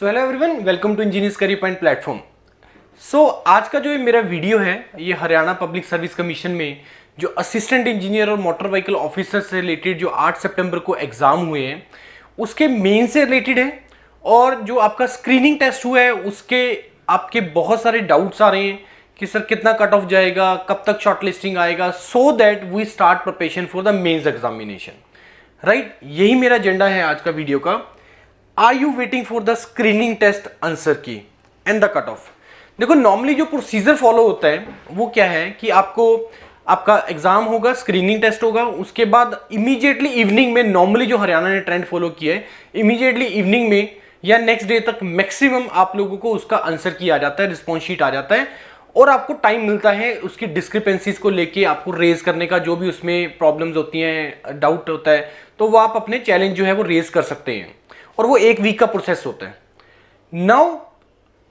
so hello everyone welcome to engineers career point platform so आज का जो ये मेरा वीडियो है ये हरियाणा पब्लिक सर्विस कमीशन में जो असिस्टेंट इंजीनियर और मोटर व्हीकल ऑफिसर से रिलेटेड जो 8 सितंबर को एग्ज़ाम हुए हैं उसके मेन से रिलेटेड है और जो आपका स्क्रीनिंग टेस्ट हुआ है उसके आपके बहुत सारे डाउट्स आ रहे हैं कि सर कितना कट ऑफ जाएगा कब तक शॉर्ट लिस्टिंग आएगा so that we start preparation for the mains examination right यही मेरा एजेंडा है आज का वीडियो का are you waiting for the screening test answer key and the cut off देखो नॉर्मली जो प्रोसीजर फॉलो होता है वो क्या है कि आपको आपका एग्जाम होगा स्क्रीनिंग टेस्ट होगा उसके बाद इमीजिएटली इवनिंग में नॉर्मली जो हरियाणा ने ट्रेंड फॉलो किया है इमीजिएटली इवनिंग में या नेक्स्ट डे तक मैक्सिमम आप लोगों को उसका आंसर किया आ जाता है रिस्पॉन्स शीट आ जाता है और आपको टाइम मिलता है उसकी डिस्क्रिपेंसीज को लेके आपको रेज करने का जो भी उसमें प्रॉब्लम्स होती हैं डाउट होता है तो वो आप अपने चैलेंज जो है वो रेज कर सकते हैं और वो एक वीक का प्रोसेस होता है नौ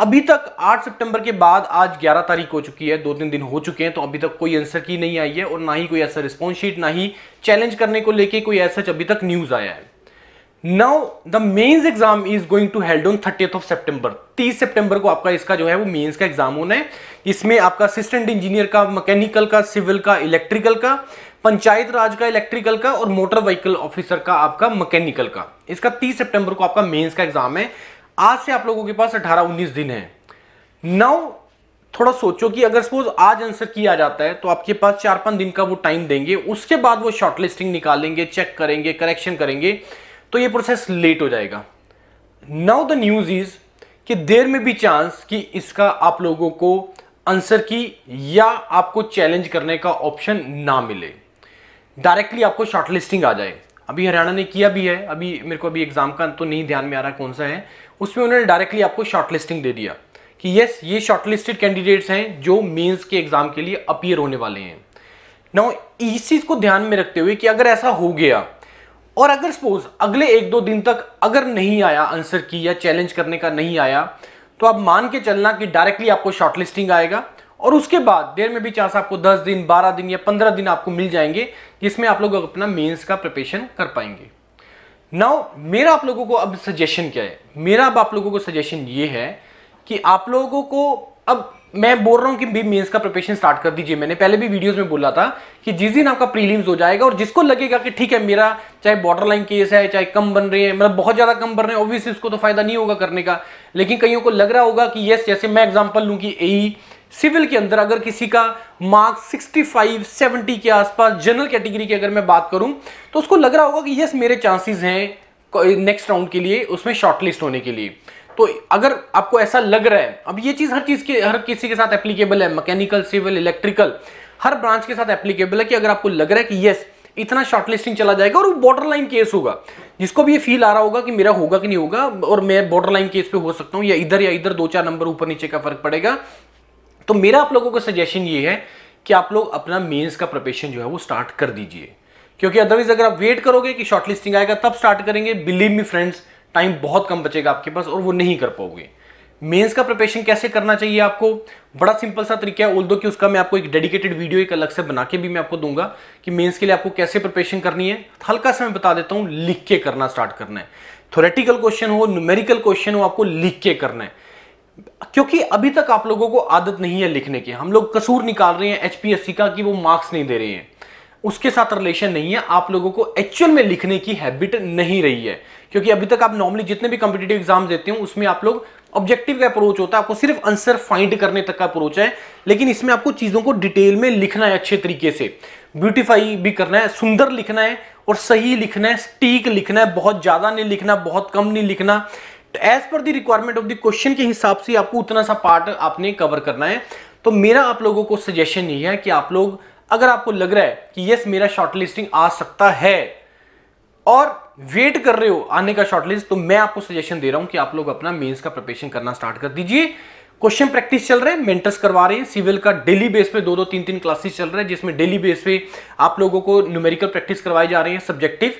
अभी तक 8 सितंबर के बाद आज 11 तारीख हो चुकी है दो तीन दिन हो चुके हैं तो अभी तक कोई आंसर की नहीं आई है और ना ही कोई ऐसा रिस्पॉन्स शीट ना ही चैलेंज करने को लेके कोई ऐसा अभी तक न्यूज़ आया है now the mains exam is going to held on thirtieth of September तीस सेप्टेम्बर को आपका इसका जो है वो मेन्स का एग्जाम होना है इसमें आपका असिस्टेंट इंजीनियर का मैकेनिकल का सिविल का इलेक्ट्रिकल का पंचायत राज का इलेक्ट्रिकल का और मोटर व्हीकल ऑफिसर का आपका मैकेनिकल का इसका तीस सेप्टेम्बर को आपका मेन्स का एग्जाम है आज से आप लोगों के पास अठारह उन्नीस दिन है नाउ थोड़ा सोचो कि अगर सपोज आज आंसर किया जाता है तो आपके पास चार पांच दिन का वो टाइम देंगे उसके बाद वो शॉर्टलिस्टिंग निकालेंगे चेक करेंगे करेक्शन करेंगे तो ये प्रोसेस लेट हो जाएगा नाउ द न्यूज़ इज़ कि देर में भी चांस कि इसका आप लोगों को आंसर की या आपको चैलेंज करने का ऑप्शन ना मिले डायरेक्टली आपको शॉर्ट लिस्टिंग आ जाए अभी हरियाणा ने किया भी है अभी मेरे को अभी एग्जाम का तो नहीं ध्यान में आ रहा कौन सा है उसमें उन्होंने डायरेक्टली आपको शॉर्टलिस्टिंग दे दिया कि यस ये शॉर्टलिस्टेड कैंडिडेट्स हैं जो मेंस के एग्जाम के लिए अपियर होने वाले हैं नाउ इस चीज़ को ध्यान में रखते हुए कि अगर ऐसा हो गया और अगर सपोज अगले एक दो दिन तक अगर नहीं आया आंसर की या चैलेंज करने का नहीं आया तो आप मान के चलना कि डायरेक्टली आपको शॉर्टलिस्टिंग आएगा और उसके बाद देर में भी चांस आपको 10 दिन 12 दिन या 15 दिन आपको मिल जाएंगे जिसमें आप लोग अपना मेंस का प्रिपेशन कर पाएंगे नाउ मेरा आप लोगों को अब सजेशन क्या है मेरा अब आप लोगों को सजेशन ये है कि आप लोगों को अब मैं बोल रहा हूँ कि भी मेंस का प्रिपरेशन स्टार्ट कर दीजिए मैंने पहले भी वीडियोस में बोला था कि जिस दिन आपका प्रीलिम्स हो जाएगा और जिसको लगेगा कि ठीक है मेरा चाहे बॉर्डर लाइन केस है चाहे कम बन रहे हैं मतलब बहुत ज़्यादा कम बन रहे हैं ऑब्वियसली उसको तो फायदा नहीं होगा करने का लेकिन कईयों को लग रहा होगा कि येस जैसे मैं एग्जाम्पल लूँ कि ए सिविल e के अंदर अगर किसी का मार्क्स 65, 70 के आसपास जनरल कैटेगरी की अगर मैं बात करूं तो उसको लग रहा होगा कि यस मेरे चांसेस हैं नेक्स्ट राउंड के लिए उसमें शॉर्टलिस्ट होने के लिए तो अगर आपको ऐसा लग रहा है अब ये चीज़ हर चीज़ के हर किसी के साथ एप्लीकेबल है मैकेनिकल सिविल इलेक्ट्रिकल हर ब्रांच के साथ एप्लीकेबल है कि अगर आपको लग रहा है कि यस इतना शॉर्टलिस्टिंग चला जाएगा और वो बॉर्डर लाइन केस होगा जिसको भी ये फील आ रहा होगा कि मेरा होगा कि नहीं होगा और मैं बॉर्डर लाइन केस पे हो सकता हूं या इधर या इधर दो चार नंबर ऊपर नीचे का फर्क पड़ेगा तो मेरा आप लोगों को सजेशन ये है कि आप लोग अपना मेंस का प्रिपरेशन जो है वो स्टार्ट कर दीजिए क्योंकि अदरवाइज अगर आप वेट करोगे कि शॉर्टलिस्टिंग आएगा तब स्टार्ट करेंगे बिलीव मी फ्रेंड्स टाइम बहुत कम बचेगा आपके पास और वो नहीं कर पाओगे मेंस का प्रिपरेशन कैसे करना चाहिए आपको बड़ा सिंपल सा तरीका है उल्दो कि उसका मैं आपको एक डेडिकेटेड वीडियो एक अलग से बना के भी मैं आपको दूंगा कि मेंस के लिए आपको कैसे प्रिपरेशन करनी है हल्का सा मैं बता देता हूँ लिख के करना स्टार्ट करना है थोरेटिकल क्वेश्चन हो न्यूमेरिकल क्वेश्चन हो आपको लिख के करना है क्योंकि अभी तक आप लोगों को आदत नहीं है लिखने की हम लोग कसूर निकाल रहे हैं एचपीएससी का कि वो मार्क्स नहीं दे रहे हैं उसके साथ रिलेशन नहीं है आप लोगों को एक्चुअल में लिखने की हैबिट नहीं रही है क्योंकि अभी तक आप नॉर्मली जितने भी कॉम्पिटेटिव एग्जाम देते हो उसमें आप लोग ऑब्जेक्टिव का अप्रोच होता है आपको सिर्फ आंसर फाइंड करने तक का अप्रोच है लेकिन इसमें आपको चीज़ों को डिटेल में लिखना है अच्छे तरीके से ब्यूटिफाई भी करना है सुंदर लिखना है और सही लिखना है स्टीक लिखना है बहुत ज़्यादा नहीं लिखना बहुत कम नहीं लिखना as per the requirement of the question के हिसाब से आपको उतना सा पार्ट आपने कवर करना है तो मेरा आप लोगों को सजेशन ये है कि आप लोग अगर आपको लग रहा है कि यस मेरा शॉर्टलिस्टिंग आ सकता है और वेट कर रहे हो आने का शॉर्टलिस्ट तो मैं आपको सजेशन दे रहा हूं कि आप लोग अपना मेंस का प्रिपरेशन करना स्टार्ट कर दीजिए क्वेश्चन प्रैक्टिस चल रहे हैं मेंटर्स करवा रहे हैं सिविल का डेली बेस पे दो दो तीन तीन क्लासेस चल रहे हैं जिसमें डेली बेस पे आप लोगों को न्यूमेरिकल प्रैक्टिस करवाई जा रही है सब्जेक्टिव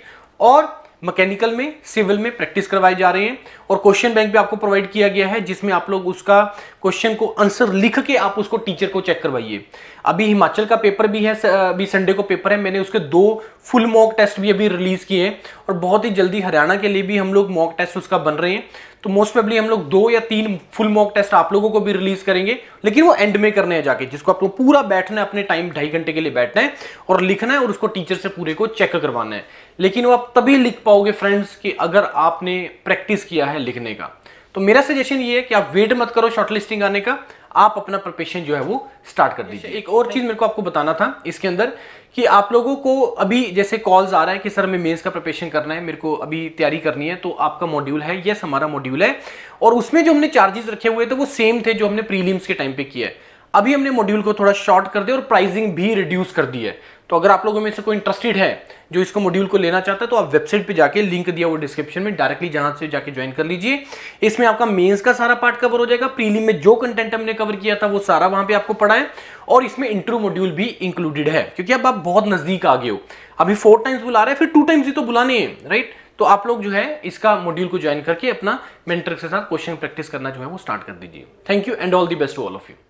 और मैकेनिकल में सिविल में प्रैक्टिस करवाए जा रहे हैं और क्वेश्चन बैंक भी आपको प्रोवाइड किया गया है जिसमें आप लोग उसका क्वेश्चन को आंसर लिख के आप उसको टीचर को चेक करवाइए अभी हिमाचल का पेपर भी है अभी संडे को पेपर है मैंने उसके दो फुल मॉक टेस्ट भी अभी रिलीज किए हैं और बहुत ही जल्दी हरियाणा के लिए भी हम लोग मॉक टेस्ट उसका बन रहे हैं तो मोस्ट प्रॉब्ली हम लोग दो या तीन फुल मॉक टेस्ट आप लोगों को भी रिलीज करेंगे लेकिन वो एंड में करने है जाके जिसको आप लोग पूरा बैठना है अपने टाइम ढाई घंटे के लिए बैठना है और लिखना है और उसको टीचर से पूरे को चेक करवाना है लेकिन वो आप तभी लिख पाओगे फ्रेंड्स कि अगर आपने प्रैक्टिस किया है लिखने का तो मेरा सजेशन ये है कि आप वेट मत करो शॉर्टलिस्टिंग आने का आप अपना प्रिपरेशन जो है वो स्टार्ट कर अच्छा, दीजिए एक और चीज़ मेरे को आपको बताना था इसके अंदर कि आप लोगों को अभी जैसे कॉल्स आ रहा है कि सर हमें मेंस का प्रिपरेशन करना है मेरे को अभी तैयारी करनी है तो आपका मॉड्यूल है यस हमारा मॉड्यूल है और उसमें जो हमने चार्जेस रखे हुए थे वो सेम थे जो हमने प्रीलिम्स के टाइम पे किया है अभी हमने मॉड्यूल को थोड़ा शॉर्ट कर दिया और प्राइसिंग भी रिड्यूस कर दी है तो अगर आप लोगों में से कोई इंटरेस्टेड है जो इसको मॉड्यूल को लेना चाहता है तो आप वेबसाइट पे जाके लिंक दिया हुआ डिस्क्रिप्शन में डायरेक्टली जहां से जाके ज्वाइन कर लीजिए इसमें आपका मेंस का सारा पार्ट कवर हो जाएगा प्रीलिम में जो कंटेंट हमने कवर किया था वो सारा वहां पे आपको पढ़ा है और इसमें इंटरव्यू मॉड्यूल भी इंक्लूडेड है क्योंकि अब आप बहुत नजदीक आ गए हो अभी फोर टाइम्स बुला रहे हैं फिर टू टाइम्स ही तो बुलाने हैं राइट तो आप लोग जो है इसका मॉड्यूल को ज्वाइन करके अपना मेंटर के साथ क्वेश्चन प्रैक्टिस करना जो है वो स्टार्ट कर दीजिए thank you and all the best all of you